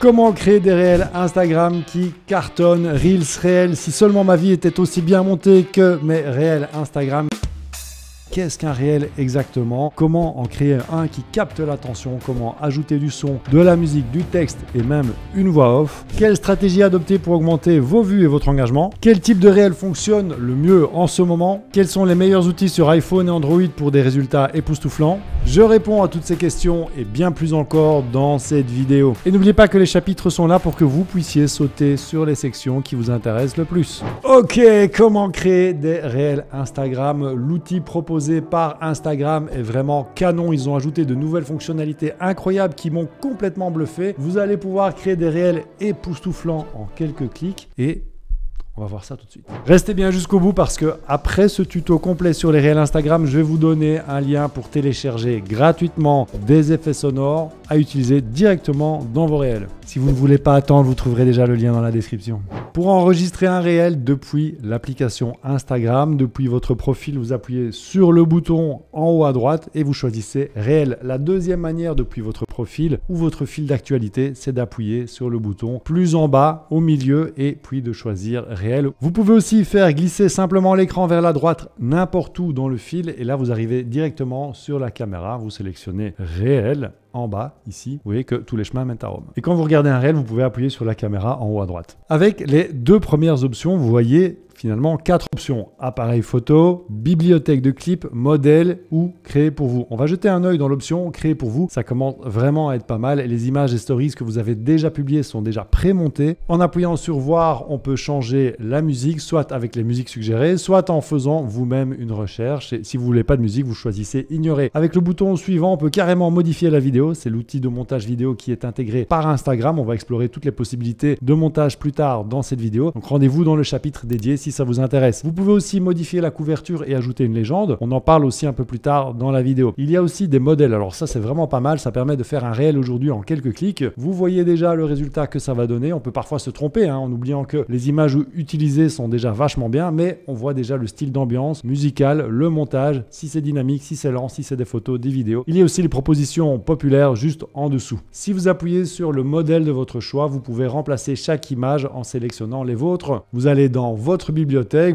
Comment créer des réels Instagram qui cartonnent Reels réels Si seulement ma vie était aussi bien montée que mes réels Instagram. Qu'est-ce qu'un réel exactement Comment en créer un qui capte l'attention Comment ajouter du son, de la musique, du texte et même une voix off Quelle stratégie adopter pour augmenter vos vues et votre engagement Quel type de réel fonctionne le mieux en ce moment Quels sont les meilleurs outils sur iPhone et Android pour des résultats époustouflants Je réponds à toutes ces questions et bien plus encore dans cette vidéo. Et n'oubliez pas que les chapitres sont là pour que vous puissiez sauter sur les sections qui vous intéressent le plus. Ok, comment créer des réels Instagram L'outil proposé par Instagram est vraiment canon. Ils ont ajouté de nouvelles fonctionnalités incroyables qui m'ont complètement bluffé. Vous allez pouvoir créer des réels époustouflants en quelques clics et on va voir ça tout de suite. Restez bien jusqu'au bout parce que après ce tuto complet sur les réels Instagram, je vais vous donner un lien pour télécharger gratuitement des effets sonores à utiliser directement dans vos réels. Si vous ne voulez pas attendre, vous trouverez déjà le lien dans la description. Pour enregistrer un réel depuis l'application Instagram, depuis votre profil, vous appuyez sur le bouton en haut à droite et vous choisissez réel. La deuxième manière depuis votre profil ou votre fil d'actualité, c'est d'appuyer sur le bouton plus en bas, au milieu et puis de choisir réel vous pouvez aussi faire glisser simplement l'écran vers la droite n'importe où dans le fil et là vous arrivez directement sur la caméra. Vous sélectionnez réel en bas ici. Vous voyez que tous les chemins mènent à Rome. Et quand vous regardez un réel, vous pouvez appuyer sur la caméra en haut à droite. Avec les deux premières options, vous voyez finalement quatre options. Appareil photo, bibliothèque de clips, modèle ou créer pour vous. On va jeter un œil dans l'option créer pour vous. Ça commence vraiment à être pas mal. Les images et stories que vous avez déjà publiées sont déjà prémontées. En appuyant sur voir, on peut changer la musique, soit avec les musiques suggérées, soit en faisant vous-même une recherche. Et si vous voulez pas de musique, vous choisissez ignorer. Avec le bouton suivant, on peut carrément modifier la vidéo. C'est l'outil de montage vidéo qui est intégré par Instagram. On va explorer toutes les possibilités de montage plus tard dans cette vidéo. Donc rendez-vous dans le chapitre dédié si ça vous intéresse. Vous pouvez aussi modifier la couverture et ajouter une légende. On en parle aussi un peu plus tard dans la vidéo. Il y a aussi des modèles. Alors ça, c'est vraiment pas mal. Ça permet de faire un réel aujourd'hui en quelques clics. Vous voyez déjà le résultat que ça va donner. On peut parfois se tromper hein, en oubliant que les images utilisées sont déjà vachement bien, mais on voit déjà le style d'ambiance musicale, le montage, si c'est dynamique, si c'est lent, si c'est des photos, des vidéos. Il y a aussi les propositions populaires juste en dessous. Si vous appuyez sur le modèle de votre choix, vous pouvez remplacer chaque image en sélectionnant les vôtres. Vous allez dans votre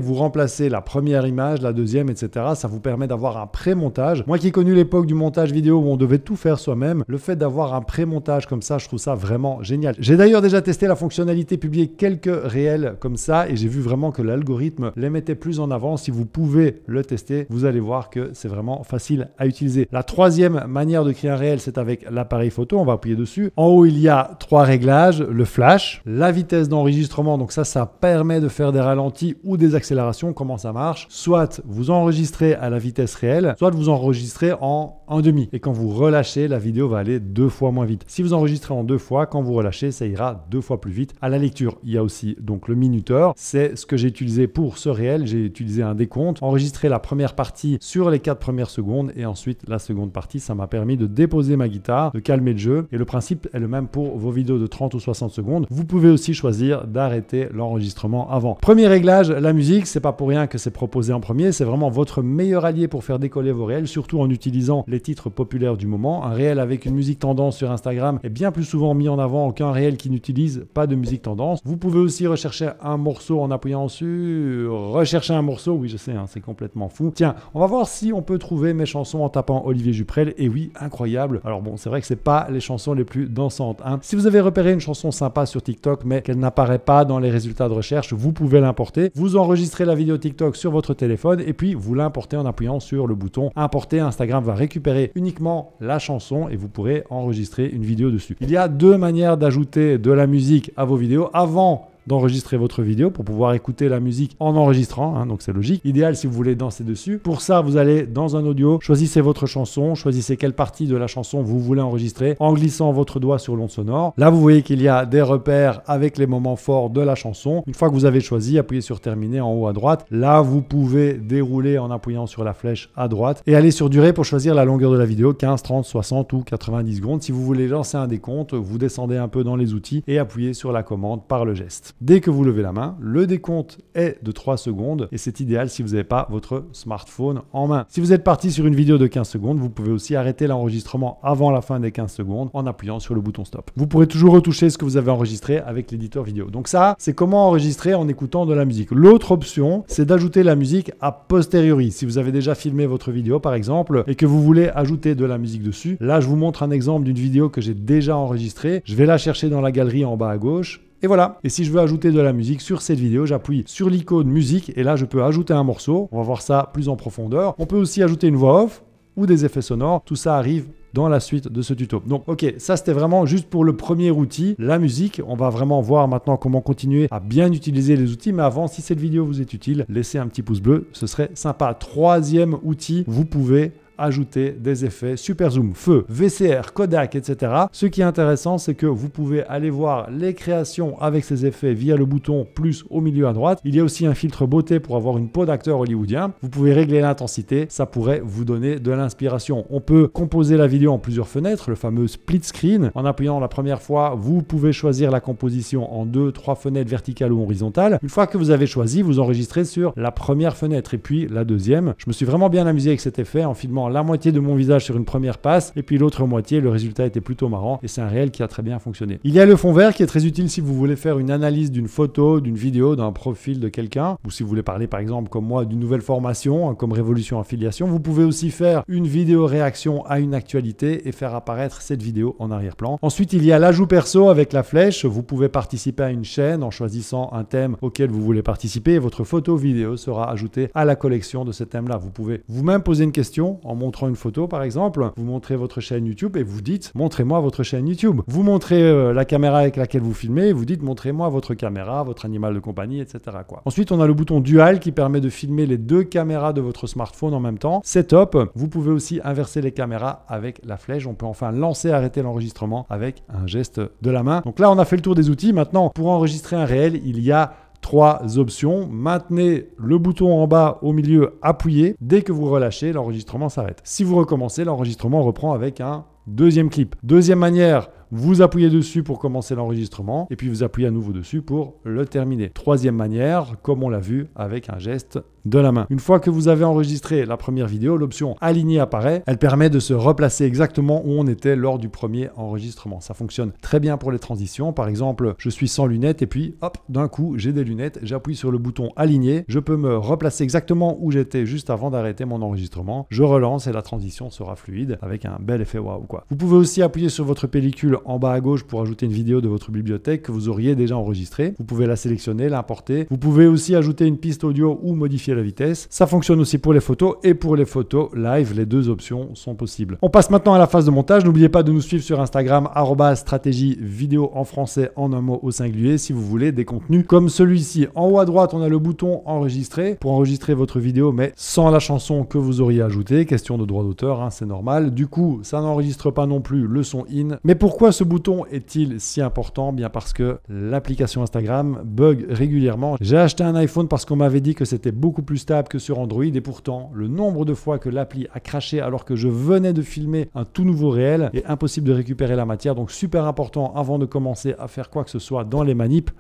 vous remplacez la première image, la deuxième, etc. Ça vous permet d'avoir un pré-montage. Moi qui ai connu l'époque du montage vidéo où on devait tout faire soi-même, le fait d'avoir un pré-montage comme ça, je trouve ça vraiment génial. J'ai d'ailleurs déjà testé la fonctionnalité publier quelques réels comme ça et j'ai vu vraiment que l'algorithme les mettait plus en avant. Si vous pouvez le tester, vous allez voir que c'est vraiment facile à utiliser. La troisième manière de créer un réel, c'est avec l'appareil photo. On va appuyer dessus. En haut, il y a trois réglages, le flash, la vitesse d'enregistrement. Donc ça, ça permet de faire des ralentis ou des accélérations, comment ça marche. Soit vous enregistrez à la vitesse réelle, soit vous enregistrez en demi Et quand vous relâchez, la vidéo va aller deux fois moins vite. Si vous enregistrez en deux fois, quand vous relâchez, ça ira deux fois plus vite. À la lecture, il y a aussi donc le minuteur. C'est ce que j'ai utilisé pour ce réel. J'ai utilisé un décompte, enregistrer la première partie sur les quatre premières secondes et ensuite la seconde partie. Ça m'a permis de déposer ma guitare, de calmer le jeu. Et le principe est le même pour vos vidéos de 30 ou 60 secondes. Vous pouvez aussi choisir d'arrêter l'enregistrement avant. Premier réglage, la musique, c'est pas pour rien que c'est proposé en premier, c'est vraiment votre meilleur allié pour faire décoller vos réels, surtout en utilisant les titres populaires du moment. Un réel avec une musique tendance sur Instagram est bien plus souvent mis en avant qu'un réel qui n'utilise pas de musique tendance. Vous pouvez aussi rechercher un morceau en appuyant dessus rechercher un morceau, oui je sais, hein, c'est complètement fou. Tiens, on va voir si on peut trouver mes chansons en tapant Olivier Juprel, et oui, incroyable. Alors bon, c'est vrai que c'est pas les chansons les plus dansantes. Hein. Si vous avez repéré une chanson sympa sur TikTok, mais qu'elle n'apparaît pas dans les résultats de recherche, vous pouvez l'importer vous enregistrez la vidéo TikTok sur votre téléphone et puis vous l'importez en appuyant sur le bouton importer. Instagram va récupérer uniquement la chanson et vous pourrez enregistrer une vidéo dessus. Il y a deux manières d'ajouter de la musique à vos vidéos. Avant d'enregistrer votre vidéo pour pouvoir écouter la musique en enregistrant, hein, donc c'est logique. Idéal si vous voulez danser dessus. Pour ça, vous allez dans un audio, choisissez votre chanson, choisissez quelle partie de la chanson vous voulez enregistrer en glissant votre doigt sur l'onde sonore. Là, vous voyez qu'il y a des repères avec les moments forts de la chanson. Une fois que vous avez choisi, appuyez sur terminer en haut à droite. Là, vous pouvez dérouler en appuyant sur la flèche à droite et aller sur durée pour choisir la longueur de la vidéo 15, 30, 60 ou 90 secondes. Si vous voulez lancer un décompte, vous descendez un peu dans les outils et appuyez sur la commande par le geste. Dès que vous levez la main, le décompte est de 3 secondes et c'est idéal si vous n'avez pas votre smartphone en main. Si vous êtes parti sur une vidéo de 15 secondes, vous pouvez aussi arrêter l'enregistrement avant la fin des 15 secondes en appuyant sur le bouton stop. Vous pourrez toujours retoucher ce que vous avez enregistré avec l'éditeur vidéo. Donc ça, c'est comment enregistrer en écoutant de la musique. L'autre option, c'est d'ajouter la musique a posteriori. Si vous avez déjà filmé votre vidéo par exemple et que vous voulez ajouter de la musique dessus, là je vous montre un exemple d'une vidéo que j'ai déjà enregistrée. Je vais la chercher dans la galerie en bas à gauche. Et voilà. Et si je veux ajouter de la musique sur cette vidéo, j'appuie sur l'icône musique et là je peux ajouter un morceau. On va voir ça plus en profondeur. On peut aussi ajouter une voix off ou des effets sonores. Tout ça arrive dans la suite de ce tuto. Donc ok, ça c'était vraiment juste pour le premier outil, la musique. On va vraiment voir maintenant comment continuer à bien utiliser les outils. Mais avant, si cette vidéo vous est utile, laissez un petit pouce bleu, ce serait sympa. Troisième outil, vous pouvez ajouter des effets super zoom, feu, VCR, Kodak, etc. Ce qui est intéressant, c'est que vous pouvez aller voir les créations avec ces effets via le bouton plus au milieu à droite. Il y a aussi un filtre beauté pour avoir une peau d'acteur hollywoodien. Vous pouvez régler l'intensité, ça pourrait vous donner de l'inspiration. On peut composer la vidéo en plusieurs fenêtres, le fameux split screen. En appuyant la première fois, vous pouvez choisir la composition en deux, trois fenêtres verticales ou horizontales. Une fois que vous avez choisi, vous enregistrez sur la première fenêtre et puis la deuxième. Je me suis vraiment bien amusé avec cet effet en filmant la moitié de mon visage sur une première passe et puis l'autre moitié, le résultat était plutôt marrant et c'est un réel qui a très bien fonctionné. Il y a le fond vert qui est très utile si vous voulez faire une analyse d'une photo, d'une vidéo, d'un profil de quelqu'un ou si vous voulez parler par exemple comme moi d'une nouvelle formation hein, comme Révolution Affiliation. Vous pouvez aussi faire une vidéo réaction à une actualité et faire apparaître cette vidéo en arrière-plan. Ensuite, il y a l'ajout perso avec la flèche. Vous pouvez participer à une chaîne en choisissant un thème auquel vous voulez participer et votre photo vidéo sera ajoutée à la collection de ce thème-là. Vous pouvez vous-même poser une question en montrant une photo par exemple, vous montrez votre chaîne YouTube et vous dites montrez-moi votre chaîne YouTube. Vous montrez euh, la caméra avec laquelle vous filmez et vous dites montrez-moi votre caméra, votre animal de compagnie, etc. Ensuite, on a le bouton dual qui permet de filmer les deux caméras de votre smartphone en même temps. C'est top. Vous pouvez aussi inverser les caméras avec la flèche. On peut enfin lancer, arrêter l'enregistrement avec un geste de la main. Donc là, on a fait le tour des outils. Maintenant, pour enregistrer un réel, il y a trois options. Maintenez le bouton en bas au milieu appuyé. Dès que vous relâchez, l'enregistrement s'arrête. Si vous recommencez, l'enregistrement reprend avec un deuxième clip. Deuxième manière, vous appuyez dessus pour commencer l'enregistrement et puis vous appuyez à nouveau dessus pour le terminer. Troisième manière, comme on l'a vu, avec un geste de la main. Une fois que vous avez enregistré la première vidéo, l'option aligner apparaît. Elle permet de se replacer exactement où on était lors du premier enregistrement. Ça fonctionne très bien pour les transitions. Par exemple, je suis sans lunettes et puis hop, d'un coup, j'ai des lunettes, j'appuie sur le bouton aligner, je peux me replacer exactement où j'étais juste avant d'arrêter mon enregistrement. Je relance et la transition sera fluide avec un bel effet waouh quoi. Vous pouvez aussi appuyer sur votre pellicule en bas à gauche pour ajouter une vidéo de votre bibliothèque que vous auriez déjà enregistrée. Vous pouvez la sélectionner, l'importer. Vous pouvez aussi ajouter une piste audio ou modifier la vitesse. Ça fonctionne aussi pour les photos et pour les photos live, les deux options sont possibles. On passe maintenant à la phase de montage. N'oubliez pas de nous suivre sur Instagram stratégie vidéo en français en un mot au singulier si vous voulez des contenus comme celui-ci. En haut à droite, on a le bouton enregistrer pour enregistrer votre vidéo mais sans la chanson que vous auriez ajouté Question de droit d'auteur, hein, c'est normal. Du coup, ça n'enregistre pas non plus le son in. Mais pourquoi ce bouton est-il si important Bien parce que l'application Instagram bug régulièrement. J'ai acheté un iPhone parce qu'on m'avait dit que c'était beaucoup plus plus stable que sur Android et pourtant le nombre de fois que l'appli a craché alors que je venais de filmer un tout nouveau réel est impossible de récupérer la matière donc super important avant de commencer à faire quoi que ce soit dans les manips,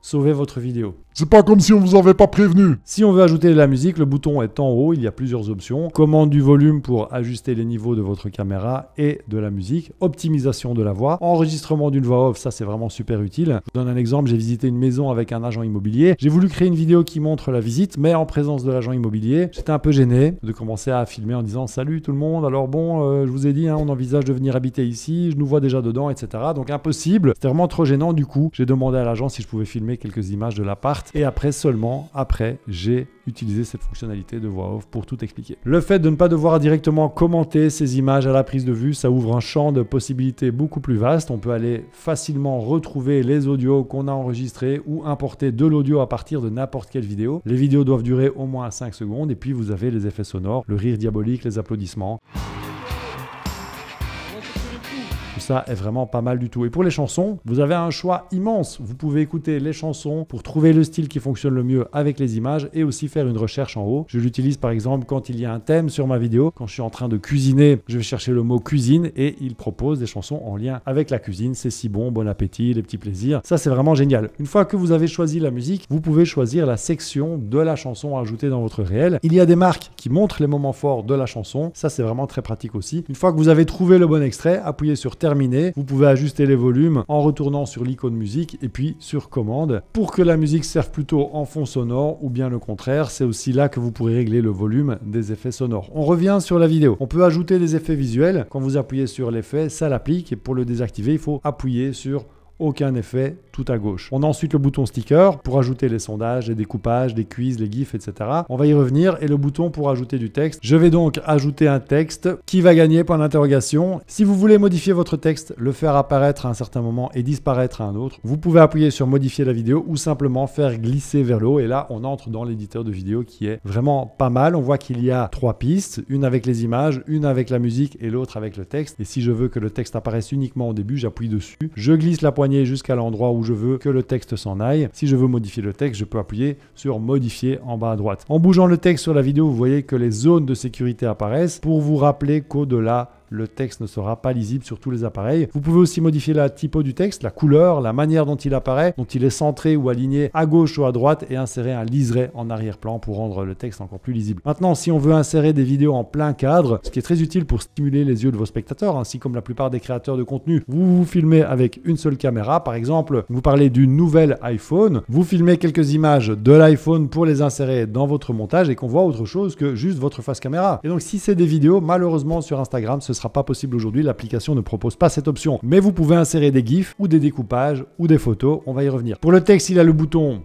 sauvez votre vidéo. C'est pas comme si on vous avait pas prévenu. Si on veut ajouter de la musique, le bouton est en haut, il y a plusieurs options. Commande du volume pour ajuster les niveaux de votre caméra et de la musique, optimisation de la voix, enregistrement d'une voix off, ça c'est vraiment super utile. Je vous donne un exemple, j'ai visité une maison avec un agent immobilier. J'ai voulu créer une vidéo qui montre la visite, mais en présence de l'agent immobilier, j'étais un peu gêné de commencer à filmer en disant salut tout le monde, alors bon, euh, je vous ai dit, hein, on envisage de venir habiter ici, je nous vois déjà dedans, etc. Donc impossible, c'était vraiment trop gênant du coup. J'ai demandé à l'agent si je pouvais filmer quelques images de l'appart et après seulement, après, j'ai utilisé cette fonctionnalité de voix off pour tout expliquer. Le fait de ne pas devoir directement commenter ces images à la prise de vue, ça ouvre un champ de possibilités beaucoup plus vaste. On peut aller facilement retrouver les audios qu'on a enregistrés ou importer de l'audio à partir de n'importe quelle vidéo. Les vidéos doivent durer au moins 5 secondes et puis vous avez les effets sonores, le rire diabolique, les applaudissements ça est vraiment pas mal du tout. Et pour les chansons, vous avez un choix immense. Vous pouvez écouter les chansons pour trouver le style qui fonctionne le mieux avec les images et aussi faire une recherche en haut. Je l'utilise par exemple quand il y a un thème sur ma vidéo. Quand je suis en train de cuisiner, je vais chercher le mot cuisine et il propose des chansons en lien avec la cuisine. C'est si bon, bon appétit, les petits plaisirs. Ça, c'est vraiment génial. Une fois que vous avez choisi la musique, vous pouvez choisir la section de la chanson ajoutée dans votre réel. Il y a des marques qui montrent les moments forts de la chanson. Ça, c'est vraiment très pratique aussi. Une fois que vous avez trouvé le bon extrait, appuyez sur Terre vous pouvez ajuster les volumes en retournant sur l'icône musique et puis sur commande. Pour que la musique serve plutôt en fond sonore ou bien le contraire, c'est aussi là que vous pourrez régler le volume des effets sonores. On revient sur la vidéo. On peut ajouter des effets visuels. Quand vous appuyez sur l'effet, ça l'applique. Et pour le désactiver, il faut appuyer sur aucun effet tout à gauche. On a ensuite le bouton sticker pour ajouter les sondages, les découpages, les quiz, les gifs, etc. On va y revenir et le bouton pour ajouter du texte. Je vais donc ajouter un texte qui va gagner point d'interrogation. Si vous voulez modifier votre texte, le faire apparaître à un certain moment et disparaître à un autre, vous pouvez appuyer sur modifier la vidéo ou simplement faire glisser vers le haut et là on entre dans l'éditeur de vidéo qui est vraiment pas mal. On voit qu'il y a trois pistes, une avec les images, une avec la musique et l'autre avec le texte. Et si je veux que le texte apparaisse uniquement au début, j'appuie dessus. Je glisse la poignée jusqu'à l'endroit où je veux que le texte s'en aille. Si je veux modifier le texte, je peux appuyer sur modifier en bas à droite. En bougeant le texte sur la vidéo, vous voyez que les zones de sécurité apparaissent pour vous rappeler qu'au-delà le texte ne sera pas lisible sur tous les appareils. Vous pouvez aussi modifier la typo du texte, la couleur, la manière dont il apparaît, dont il est centré ou aligné à gauche ou à droite et insérer un liseré en arrière-plan pour rendre le texte encore plus lisible. Maintenant, si on veut insérer des vidéos en plein cadre, ce qui est très utile pour stimuler les yeux de vos spectateurs, ainsi comme la plupart des créateurs de contenu, vous vous filmez avec une seule caméra, par exemple, vous parlez du nouvel iPhone, vous filmez quelques images de l'iPhone pour les insérer dans votre montage et qu'on voit autre chose que juste votre face caméra. Et donc si c'est des vidéos, malheureusement sur Instagram, ce sera pas possible aujourd'hui, l'application ne propose pas cette option. Mais vous pouvez insérer des GIFs ou des découpages ou des photos, on va y revenir. Pour le texte, il a le bouton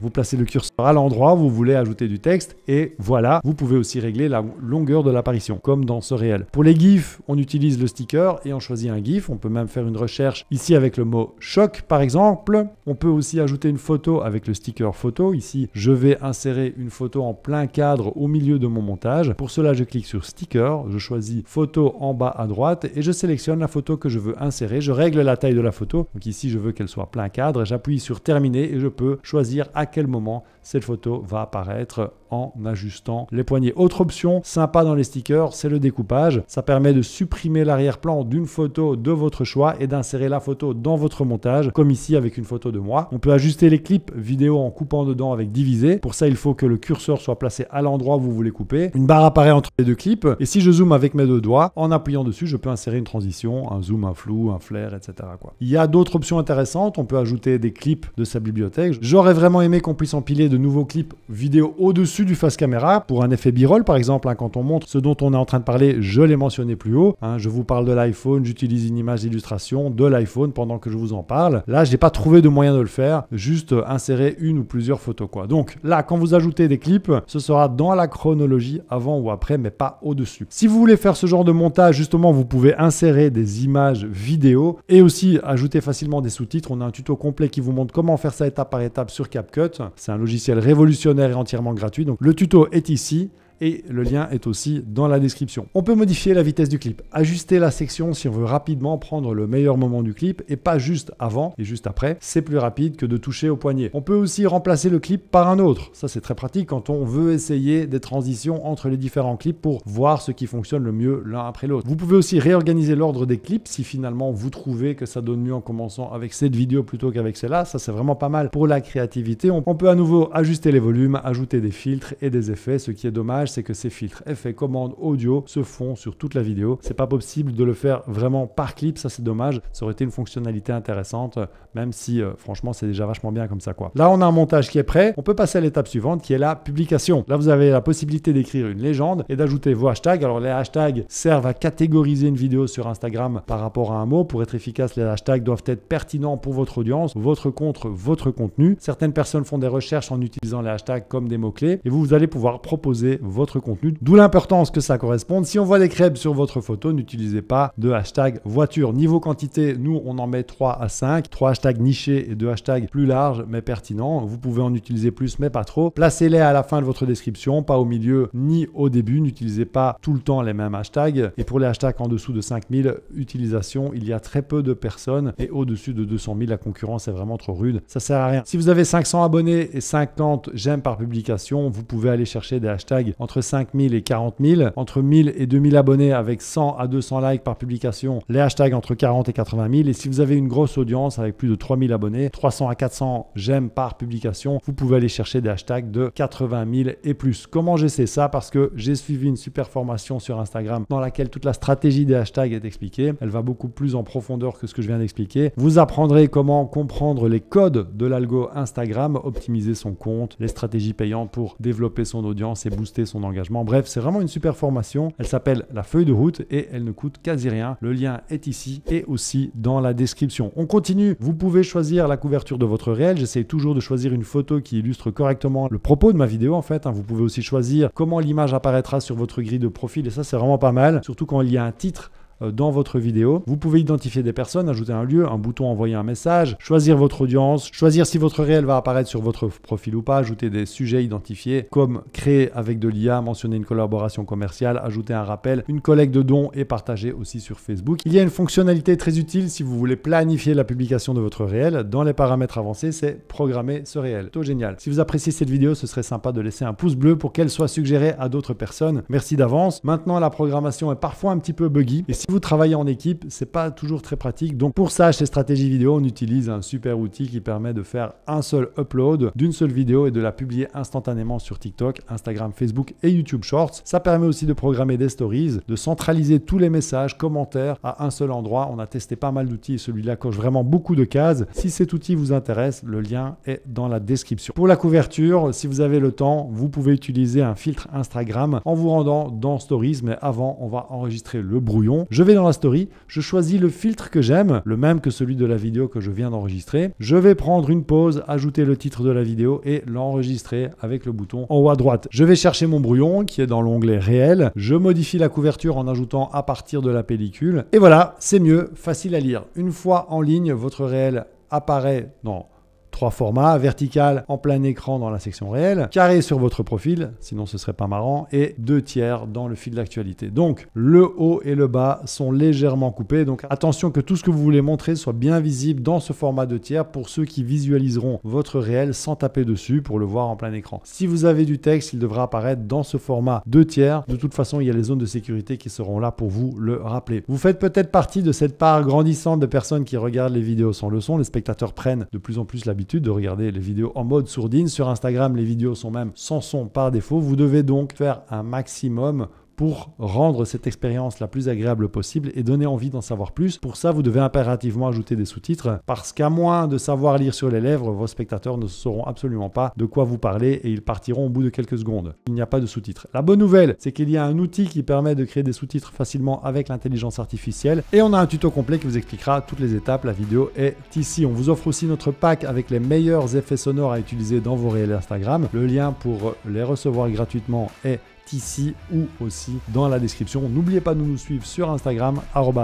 vous placez le curseur à l'endroit où vous voulez ajouter du texte et voilà, vous pouvez aussi régler la longueur de l'apparition, comme dans ce réel. Pour les GIFs, on utilise le sticker et on choisit un GIF. On peut même faire une recherche ici avec le mot choc par exemple. On peut aussi ajouter une photo avec le sticker photo. Ici, je vais insérer une photo en plein cadre au milieu de mon montage. Pour cela, je clique sur sticker, je choisis photo en bas à droite et je sélectionne la photo que je veux insérer. Je règle la taille de la photo. Donc ici, je veux qu'elle soit plein cadre. J'appuie sur terminer et je peux choisir à quel moment cette photo va apparaître en ajustant les poignées. Autre option sympa dans les stickers, c'est le découpage. Ça permet de supprimer l'arrière-plan d'une photo de votre choix et d'insérer la photo dans votre montage, comme ici avec une photo de moi. On peut ajuster les clips vidéo en coupant dedans avec divisé Pour ça, il faut que le curseur soit placé à l'endroit où vous voulez couper. Une barre apparaît entre les deux clips. Et si je zoome avec mes deux doigts, en appuyant dessus, je peux insérer une transition, un zoom, un flou, un flair, etc. Quoi. Il y a d'autres options intéressantes. On peut ajouter des clips de sa bibliothèque. J'aurais vraiment aimé qu'on puisse empiler nouveaux clips vidéo au-dessus du face caméra pour un effet birol par exemple. Hein, quand on montre ce dont on est en train de parler, je l'ai mentionné plus haut. Hein. je vous parle de l'iPhone, j'utilise une image d'illustration de l'iPhone pendant que je vous en parle. Là, j'ai pas trouvé de moyen de le faire, juste insérer une ou plusieurs photos quoi. Donc là, quand vous ajoutez des clips, ce sera dans la chronologie avant ou après, mais pas au-dessus. Si vous voulez faire ce genre de montage, justement, vous pouvez insérer des images vidéo et aussi ajouter facilement des sous-titres. On a un tuto complet qui vous montre comment faire ça étape par étape sur CapCut. C'est un logiciel révolutionnaire et entièrement gratuit. Donc le tuto est ici et le lien est aussi dans la description. On peut modifier la vitesse du clip, ajuster la section si on veut rapidement prendre le meilleur moment du clip et pas juste avant et juste après, c'est plus rapide que de toucher au poignet. On peut aussi remplacer le clip par un autre, ça c'est très pratique quand on veut essayer des transitions entre les différents clips pour voir ce qui fonctionne le mieux l'un après l'autre. Vous pouvez aussi réorganiser l'ordre des clips si finalement vous trouvez que ça donne mieux en commençant avec cette vidéo plutôt qu'avec celle-là, ça c'est vraiment pas mal pour la créativité. On peut à nouveau ajuster les volumes, ajouter des filtres et des effets, ce qui est dommage c'est que ces filtres, effets, commandes, audio se font sur toute la vidéo. C'est pas possible de le faire vraiment par clip, ça c'est dommage. Ça aurait été une fonctionnalité intéressante, même si euh, franchement c'est déjà vachement bien comme ça quoi. Là on a un montage qui est prêt, on peut passer à l'étape suivante qui est la publication. Là vous avez la possibilité d'écrire une légende et d'ajouter vos hashtags. Alors les hashtags servent à catégoriser une vidéo sur Instagram par rapport à un mot. Pour être efficace, les hashtags doivent être pertinents pour votre audience, votre compte, votre contenu. Certaines personnes font des recherches en utilisant les hashtags comme des mots-clés et vous, allez pouvoir proposer vos contenu. D'où l'importance que ça corresponde. Si on voit des crêpes sur votre photo, n'utilisez pas de hashtag voiture. Niveau quantité, nous, on en met 3 à 5. Trois hashtags nichés et deux hashtags plus larges, mais pertinents. Vous pouvez en utiliser plus, mais pas trop. Placez-les à la fin de votre description, pas au milieu ni au début. N'utilisez pas tout le temps les mêmes hashtags. Et pour les hashtags en dessous de 5000 utilisations, il y a très peu de personnes. Et au-dessus de 200 000, la concurrence est vraiment trop rude. Ça sert à rien. Si vous avez 500 abonnés et 50 j'aime par publication, vous pouvez aller chercher des hashtags entre entre 5000 et 40 000, entre 1000 et 2000 abonnés avec 100 à 200 likes par publication, les hashtags entre 40 et 80 000. Et si vous avez une grosse audience avec plus de 3000 abonnés, 300 à 400 j'aime par publication, vous pouvez aller chercher des hashtags de 80 000 et plus. Comment j'essaie ça Parce que j'ai suivi une super formation sur Instagram dans laquelle toute la stratégie des hashtags est expliquée. Elle va beaucoup plus en profondeur que ce que je viens d'expliquer. Vous apprendrez comment comprendre les codes de l'algo Instagram, optimiser son compte, les stratégies payantes pour développer son audience et booster engagement. Bref, c'est vraiment une super formation. Elle s'appelle La feuille de route et elle ne coûte quasi rien. Le lien est ici et aussi dans la description. On continue. Vous pouvez choisir la couverture de votre réel. J'essaie toujours de choisir une photo qui illustre correctement le propos de ma vidéo en fait. Hein. Vous pouvez aussi choisir comment l'image apparaîtra sur votre grille de profil et ça c'est vraiment pas mal. Surtout quand il y a un titre euh, dans votre vidéo. Vous pouvez identifier des personnes, ajouter un lieu, un bouton envoyer un message, choisir votre audience, choisir si votre réel va apparaître sur votre profil ou pas, ajouter des sujets identifiés comme créer avec de l'IA, mentionner une collaboration commerciale, ajouter un rappel, une collecte de dons et partager aussi sur Facebook. Il y a une fonctionnalité très utile si vous voulez planifier la publication de votre réel. Dans les paramètres avancés, c'est programmer ce réel. Tout génial. Si vous appréciez cette vidéo, ce serait sympa de laisser un pouce bleu pour qu'elle soit suggérée à d'autres personnes. Merci d'avance. Maintenant, la programmation est parfois un petit peu buggy vous travaillez en équipe, c'est pas toujours très pratique. Donc pour ça, chez Stratégie Vidéo, on utilise un super outil qui permet de faire un seul upload d'une seule vidéo et de la publier instantanément sur TikTok, Instagram, Facebook et YouTube Shorts. Ça permet aussi de programmer des stories, de centraliser tous les messages, commentaires à un seul endroit. On a testé pas mal d'outils celui-là coche vraiment beaucoup de cases. Si cet outil vous intéresse, le lien est dans la description. Pour la couverture, si vous avez le temps, vous pouvez utiliser un filtre Instagram en vous rendant dans Stories, mais avant, on va enregistrer le brouillon. Je vais dans la story, je choisis le filtre que j'aime, le même que celui de la vidéo que je viens d'enregistrer. Je vais prendre une pause, ajouter le titre de la vidéo et l'enregistrer avec le bouton en haut à droite. Je vais chercher mon brouillon qui est dans l'onglet réel. Je modifie la couverture en ajoutant à partir de la pellicule. Et voilà, c'est mieux, facile à lire. Une fois en ligne, votre réel apparaît dans trois formats, vertical en plein écran dans la section réelle, carré sur votre profil, sinon ce serait pas marrant, et deux tiers dans le fil d'actualité. Donc le haut et le bas sont légèrement coupés, donc attention que tout ce que vous voulez montrer soit bien visible dans ce format de tiers pour ceux qui visualiseront votre réel sans taper dessus pour le voir en plein écran. Si vous avez du texte, il devra apparaître dans ce format deux tiers. De toute façon, il y a les zones de sécurité qui seront là pour vous le rappeler. Vous faites peut-être partie de cette part grandissante de personnes qui regardent les vidéos sans leçon les spectateurs prennent de plus en plus l'habitude de regarder les vidéos en mode sourdine. Sur Instagram, les vidéos sont même sans son par défaut. Vous devez donc faire un maximum pour rendre cette expérience la plus agréable possible et donner envie d'en savoir plus. Pour ça, vous devez impérativement ajouter des sous-titres parce qu'à moins de savoir lire sur les lèvres, vos spectateurs ne sauront absolument pas de quoi vous parler et ils partiront au bout de quelques secondes. Il n'y a pas de sous-titres. La bonne nouvelle, c'est qu'il y a un outil qui permet de créer des sous-titres facilement avec l'intelligence artificielle et on a un tuto complet qui vous expliquera toutes les étapes. La vidéo est ici. On vous offre aussi notre pack avec les meilleurs effets sonores à utiliser dans vos réels Instagram. Le lien pour les recevoir gratuitement est ici ou aussi dans la description. N'oubliez pas de nous suivre sur Instagram,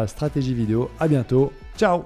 stratégie vidéo. À bientôt. Ciao